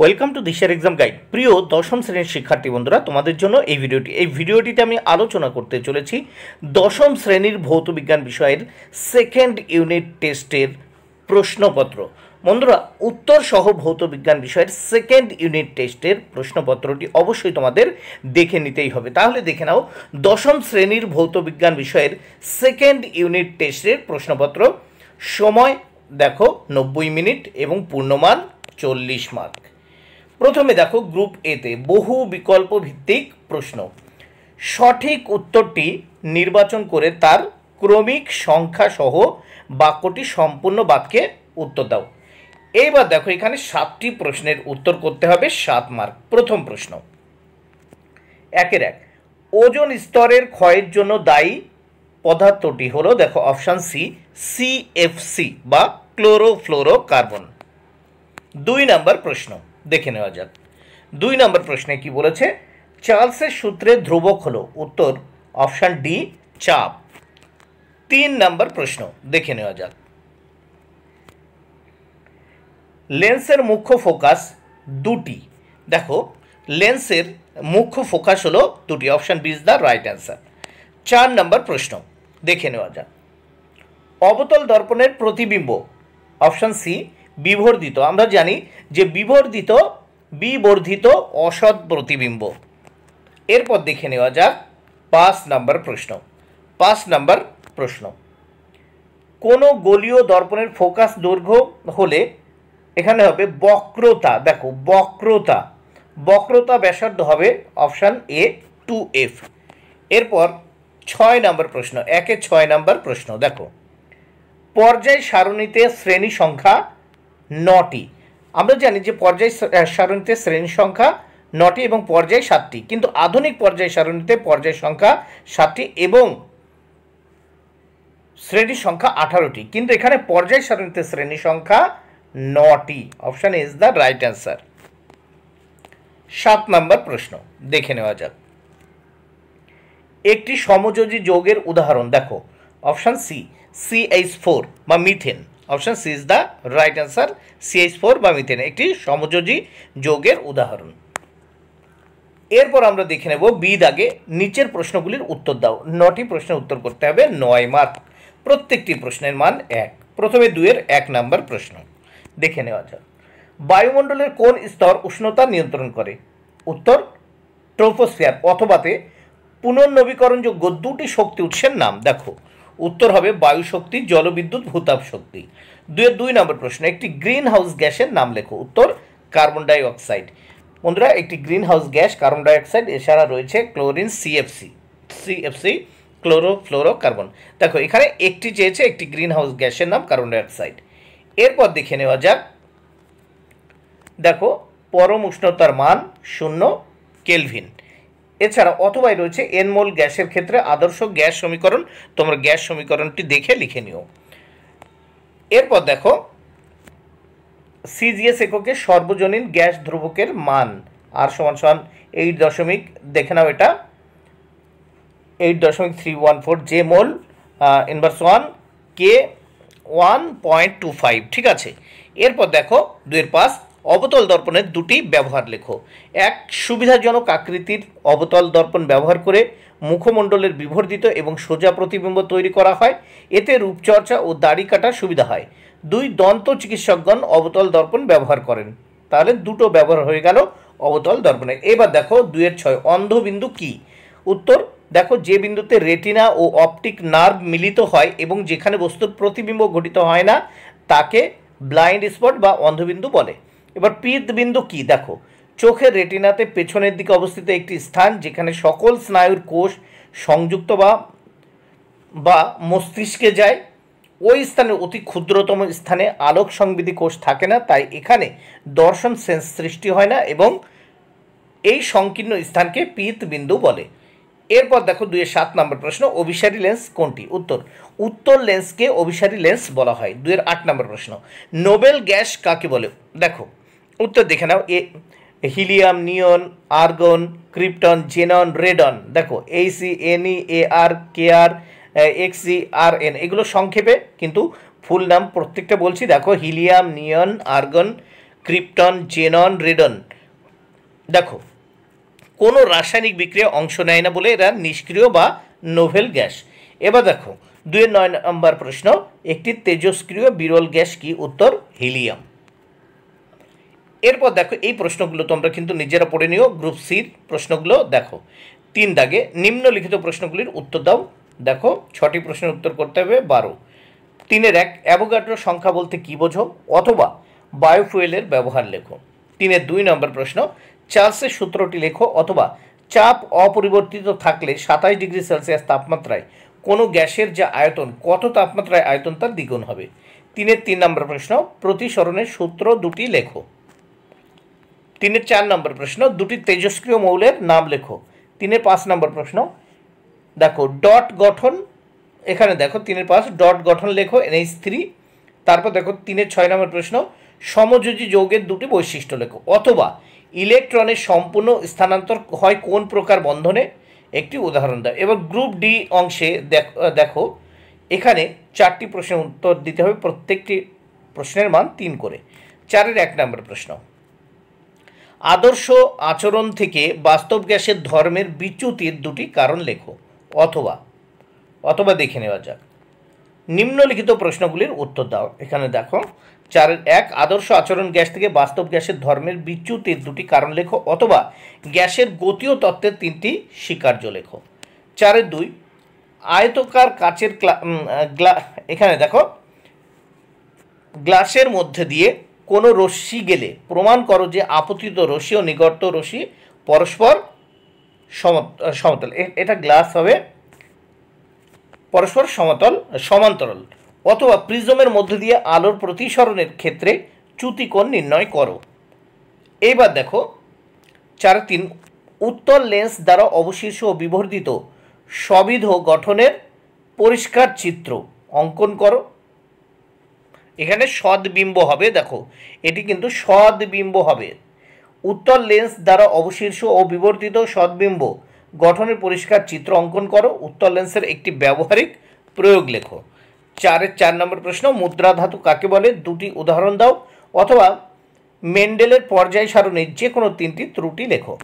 welcome to দিশার exam guide প্রিয় দশম শ্রেণীর শিক্ষার্থী বন্ধুরা তোমাদের জন্য এই ভিডিওটি এই ভিডিওটিতে আমি আলোচনা করতে চলেছি দশম শ্রেণীর ভৌতবিজ্ঞান বিষয়ের সেকেন্ড ইউনিট টেস্টের প্রশ্নপত্র বন্ধুরা উত্তর সহ ভৌতবিজ্ঞান বিষয়ের সেকেন্ড ইউনিট টেস্টের প্রশ্নপত্রটি অবশ্যই তোমাদের দেখে নিতেই হবে তাহলে দেখে নাও দশম শ্রেণীর ভৌতবিজ্ঞান বিষয়ের সেকেন্ড ইউনিট টেস্টের প্রশ্নপত্র সময় দেখো নব্বই মিনিট এবং পূর্ণমান চল্লিশ মার্ক প্রথমে দেখো গ্রুপ এতে বহু বিকল্প ভিত্তিক প্রশ্ন সঠিক উত্তরটি নির্বাচন করে তার ক্রমিক সংখ্যা সহ বাক্যটি সম্পূর্ণ বাক্যে উত্তর দাও এইবার দেখো এখানে সাতটি প্রশ্নের উত্তর করতে হবে সাত মার্ক প্রথম প্রশ্ন একের এক ওজন স্তরের ক্ষয়ের জন্য দায়ী পদার্থটি হলো দেখো অপশান সি সিএফসি বা ক্লোরোফ্লোরো কার্বন দুই নম্বর প্রশ্ন দেখে নেওয়া যাক দুই নম্বর প্রশ্নে কি বলেছে চার্লসের সূত্রে ধ্রুবক হলো উত্তর অপশান ডি চাপ তিন নম্বর প্রশ্ন দেখে নেওয়া যাক লেন্সের মুখ্য ফোকাস দুটি দেখো লেন্সের মুখ্য ফোকাস হলো দুটি option B is the right answer চার নম্বর প্রশ্ন দেখে নেওয়া যাক অবতল দর্পণের প্রতিবিম্ব অপশান সি বিবর্ধিত আমরা জানি যে বিবর্ধিত বিবর্ধিত অসৎ প্রতিবিম্ব এরপর দেখে নেওয়া যাক পাঁচ নাম্বার প্রশ্ন পাঁচ নাম্বার প্রশ্ন কোনো গোলীয় দর্পণের ফোকাস দৈর্ঘ্য হলে এখানে হবে বক্রতা দেখো বক্রতা বক্রতা ব্যাসার্ধ হবে অপশান এ টু এফ এরপর ছয় নম্বর প্রশ্ন একে ছয় নম্বর প্রশ্ন দেখো পর্যায় সারণীতে শ্রেণী সংখ্যা নটি আমরা জানি যে পর্যায় সারণীতে শ্রেণী সংখ্যা নটি এবং পর্যায় সাতটি কিন্তু আধুনিক পর্যায় সারণীতে পর্যায় সংখ্যা সাতটি এবং শ্রেণীর সংখ্যা আঠারোটি কিন্তু এখানে পর্যায় সারণীতে শ্রেণী সংখ্যা নটি option is the right answer সাত নম্বর প্রশ্ন দেখে নেওয়া যাক একটি সমযোজী যোগের উদাহরণ দেখো option C C H four বা methane option C is the right answer CH four বা মিথেন একটি সমযোজী যোগের উদাহরণ এরপর আমরা দেখে নেব বি দাগে নিচের প্রশ্নগুলির উত্তর দাও নটি প্রশ্নের উত্তর করতে হবে নয় মার্ক প্রত্যেকটি প্রশ্নের মান এক প্রথমে দুয়ের এক নাম্বার প্রশ্ন দেখে নেওয়া যাক বায়ুমণ্ডলের কোন স্তর উষ্ণতা নিয়ন্ত্রণ করে উত্তর ট্রোপোস্ফিয়ার অথবাতে পুনর্নবীকরণযোগ্য দুটি শক্তি উৎসের নাম দেখো উত্তর হবে বায়ু শক্তি জলবিদ্যুৎ ভূতাপ শক্তি দুয়ের দুই নম্বর প্রশ্ন একটি গ্রিন হাউস গ্যাসের নাম লেখো উত্তর কার্বন ডাইঅক্সাইড বন্ধুরা একটি greenhouse gas carbon dioxide এছাড়া রয়েছে chlorine CFC CFC chlorofluorocarbon দেখো এখানে একটি চেয়েছে একটি গ্রিন হাউস গ্যাসের নাম কার্বন ডাইঅক্সাইড এরপর দেখে নেওয়া যাক দেখো পরম উষ্ণতার মান শূন্য কেলভিন এছাড়া অথবাই রয়েছে এনমোল গ্যাসের ক্ষেত্রে আদর্শ গ্যাস সমীকরণ তোমরা গ্যাস সমীকরণটি দেখে লিখে নিও এরপর দেখো সিজিএস এককে সর্বজনীন গ্যাস ধ্রুবকের মান আর সমান সমান এইট দশমিক দেখে নাও এটা এইট দশমিক three one four J mole inverse one K one point two five ঠিক আছে এরপর দেখো দুয়ের পাশ অবতল দর্পণের দুটি ব্যবহার লেখো এক সুবিধাজনক আকৃতির অবতল দর্পণ ব্যবহার করে মুখমণ্ডলের বিবর্ধিত এবং সোজা প্রতিবিম্ব তৈরি করা হয় এতে রূপচর্চা ও দাড়ি কাটার সুবিধা হয় দুই দন্ত চিকিৎসকগণ অবতল দর্পণ ব্যবহার করেন তাহলে দুটো ব্যবহার হয়ে গেল অবতল দর্পণে এবার দেখো দুয়ের ছয় অন্ধবিন্দু কি উত্তর দেখো যে বিন্দুতে রেটিনা ও অপটিক নার্ভ মিলিত হয় এবং যেখানে বস্তুর প্রতিবিম্ব ঘটিত হয় না তাকে ব্লাইন্ড স্পট বা অন্ধবিন্দু বলে এবার বিন্দু কি দেখো চোখের রেটিনাতে পেছনের দিকে অবস্থিত একটি স্থান যেখানে সকল স্নায়ুর কোষ সংযুক্ত বা বা মস্তিষ্কে যায় ওই স্থানে অতি ক্ষুদ্রতম স্থানে আলোক সংবিধি কোষ থাকে না তাই এখানে দর্শন সেন্স সৃষ্টি হয় না এবং এই সংকীর্ণ স্থানকে পিতবিন্দু বলে এরপর দেখো দুয়ে সাত নম্বর প্রশ্ন অভিসারী লেন্স কোনটি উত্তর উত্তর লেন্সকে অভিসারী লেন্স বলা হয় দুয়ের আট নম্বর প্রশ্ন নোবেল গ্যাস কাকে বলে দেখো উত্তর দেখে নাও এ helium neon argon krypton xenon radon দেখো এই এন এনই এ আর কে আর এক্সি আর এন এগুলো সংক্ষেপে কিন্তু ফুল নাম প্রত্যেকটা বলছি দেখো helium neon argon krypton xenon radon দেখো কোনো রাসায়নিক বিক্রিয়া অংশ নেয় না বলে এরা নিষ্ক্রিয় বা নোভেল গ্যাস এবার দেখো দুয়ের নয় নম্বর প্রশ্ন একটি তেজস্ক্রিয় বিরল গ্যাস কি উত্তর হিলিয়াম এরপর দেখো এই প্রশ্নগুলো তোমরা কিন্তু নিজেরা পড়ে নিও গ্রুপ সির প্রশ্নগুলো দেখো তিন দাগে নিম্নলিখিত প্রশ্নগুলির উত্তর দাও দেখো ছটি প্রশ্নের উত্তর করতে হবে বারো তিনের এক অ্যাভোগাটোর সংখ্যা বলতে কী বোঝো অথবা বায়োফুয়েলের ব্যবহার লেখো তিনের দুই নম্বর প্রশ্ন চার্লসের সূত্রটি লেখো অথবা চাপ অপরিবর্তিত থাকলে সাতাশ ডিগ্রি সেলসিয়াস তাপমাত্রায় কোনো গ্যাসের যে আয়তন কত তাপমাত্রায় আয়তন তার দ্বিগুণ হবে তিনের তিন নম্বর প্রশ্ন প্রতিসরণের সূত্র দুটি লেখো তিনের চার নম্বর প্রশ্ন দুটি তেজস্ক্রিয় মৌলের নাম লেখো তিনের পাঁচ নম্বর প্রশ্ন দেখো ডট গঠন এখানে দেখো তিনের পাঁচ ডট গঠন লেখো এনএইচ থ্রি তারপর দেখো তিনের ছয় নম্বর প্রশ্ন সমযোজী যৌগের দুটি বৈশিষ্ট্য লেখো অথবা ইলেকট্রনের সম্পূর্ণ স্থানান্তর হয় কোন প্রকার বন্ধনে একটি উদাহরণ দাও এবার গ্রুপ ডি অংশে দেখো এখানে চারটি প্রশ্নের উত্তর দিতে হবে প্রত্যেকটি প্রশ্নের মান তিন করে চারের এক নম্বর প্রশ্ন আদর্শ আচরণ থেকে বাস্তব গ্যাসের ধর্মের বিচ্যুতির দুটি কারণ লেখো অথবা অথবা দেখে নেওয়া যাক নিম্নলিখিত প্রশ্নগুলির উত্তর দাও এখানে দেখো চারের এক আদর্শ আচরণ গ্যাস থেকে বাস্তব গ্যাসের ধর্মের বিচ্যুতির দুটি কারণ লেখো অথবা গ্যাসের গতীয় তত্ত্বের তিনটি স্বীকার্য লেখো চারের দুই আয়তকার কাচের এখানে দেখো গ্লাসের মধ্যে দিয়ে কোনো রশ্মি গেলে প্রমাণ করো যে আপতিত রশ্মি ও নিকট রশ্মি পরস্পর সমতল এটা গ্লাস হবে পরস্পর সমতল সমান্তরাল অথবা প্রিজমের মধ্যে দিয়ে আলোর প্রতিসরণের ক্ষেত্রে চ্যুতিকোণ নির্ণয় করো এইবার দেখো চার তিন উত্তল লেন্স দ্বারা অবশিষ্ট ও বিবর্ধিত সবিধ গঠনের পরিষ্কার চিত্র অঙ্কন করো এখানে সদ্বিম্ব হবে দেখো এটি কিন্তু সদ্বিম্ব হবে উত্তর লেন্স দ্বারা অবশীর্ষ ও বিবর্তিত সদ্বিম্ব গঠনের পরিষ্কার চিত্র অঙ্কন করো উত্তর লেন্সের একটি ব্যবহারিক প্রয়োগ লেখো চারের চার নম্বর প্রশ্ন মুদ্রা ধাতু কাকে বলে দুটি উদাহরণ দাও অথবা মেন্ডেলের পর্যায় সারণে যে কোনো তিনটি ত্রুটি লেখো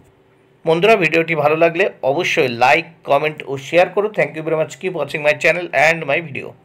বন্ধুরা ভিডিওটি ভালো লাগলে অবশ্যই লাইক কমেন্ট ও শেয়ার করো thank you very much keep watching my channel and my video